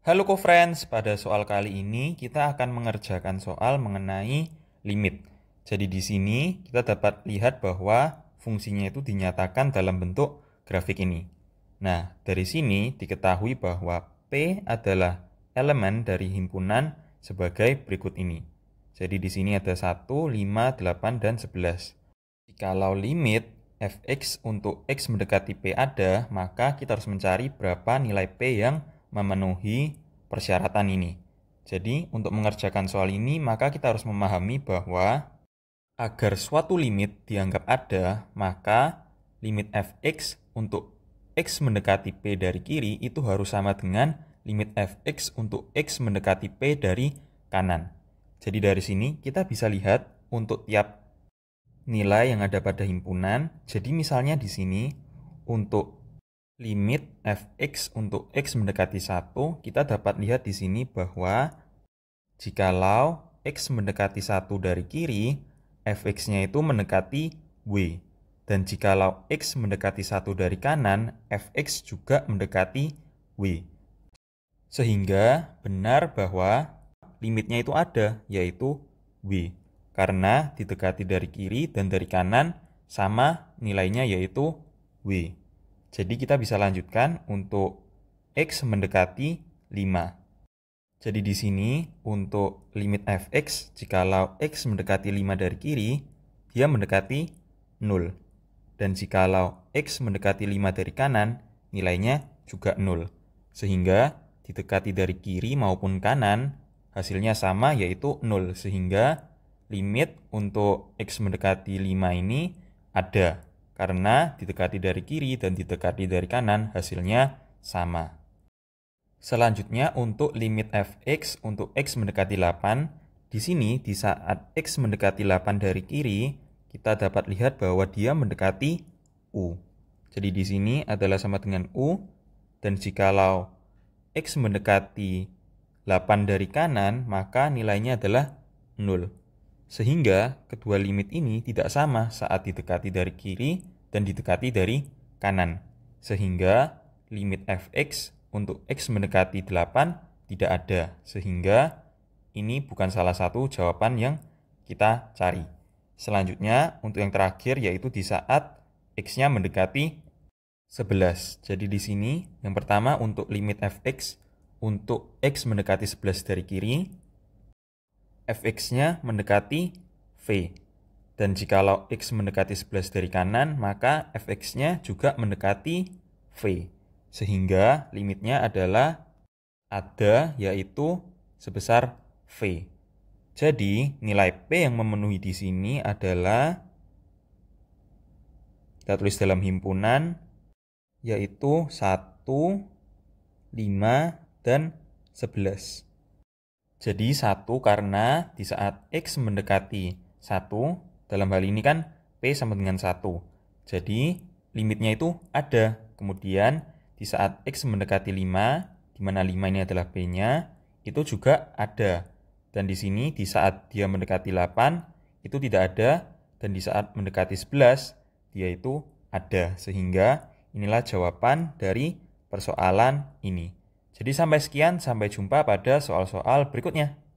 Halo co-friends, pada soal kali ini kita akan mengerjakan soal mengenai limit. Jadi di sini kita dapat lihat bahwa fungsinya itu dinyatakan dalam bentuk grafik ini. Nah, dari sini diketahui bahwa P adalah elemen dari himpunan sebagai berikut ini. Jadi di sini ada 1, 5, 8, dan 11. Kalau limit fx untuk x mendekati P ada, maka kita harus mencari berapa nilai P yang memenuhi persyaratan ini. Jadi, untuk mengerjakan soal ini, maka kita harus memahami bahwa agar suatu limit dianggap ada, maka limit fx untuk x mendekati p dari kiri itu harus sama dengan limit fx untuk x mendekati p dari kanan. Jadi dari sini kita bisa lihat untuk tiap nilai yang ada pada himpunan. Jadi misalnya di sini untuk limit fx untuk x mendekati 1, kita dapat lihat di sini bahwa jikalau x mendekati 1 dari kiri, fx-nya itu mendekati w. Dan jikalau x mendekati 1 dari kanan, fx juga mendekati w. Sehingga benar bahwa limitnya itu ada, yaitu w. Karena didekati dari kiri dan dari kanan sama nilainya yaitu w. Jadi kita bisa lanjutkan untuk x mendekati 5. Jadi di sini untuk limit fx jikalau x mendekati 5 dari kiri, dia mendekati 0. Dan jikalau x mendekati 5 dari kanan, nilainya juga 0. Sehingga didekati dari kiri maupun kanan, hasilnya sama yaitu 0. Sehingga limit untuk x mendekati 5 ini ada karena didekati dari kiri dan didekati dari kanan hasilnya sama. Selanjutnya untuk limit fx untuk x mendekati 8, di sini di saat x mendekati 8 dari kiri, kita dapat lihat bahwa dia mendekati u. Jadi di sini adalah sama dengan u dan jikalau x mendekati 8 dari kanan, maka nilainya adalah 0 sehingga kedua limit ini tidak sama saat didekati dari kiri dan didekati dari kanan. Sehingga limit fx untuk x mendekati 8 tidak ada, sehingga ini bukan salah satu jawaban yang kita cari. Selanjutnya untuk yang terakhir yaitu di saat x-nya mendekati 11. Jadi di sini yang pertama untuk limit fx untuk x mendekati 11 dari kiri fx-nya mendekati v. Dan jikalau x mendekati 11 dari kanan, maka fx-nya juga mendekati v. Sehingga limitnya adalah ada yaitu sebesar v. Jadi, nilai P yang memenuhi di sini adalah kita tulis dalam himpunan yaitu 1, 5, dan 11. Jadi satu karena di saat X mendekati satu dalam hal ini kan P sama dengan satu. Jadi limitnya itu ada. Kemudian di saat X mendekati 5, di mana 5 ini adalah P-nya, itu juga ada. Dan di sini di saat dia mendekati 8, itu tidak ada. Dan di saat mendekati 11, dia itu ada. Sehingga inilah jawaban dari persoalan ini. Jadi sampai sekian, sampai jumpa pada soal-soal berikutnya.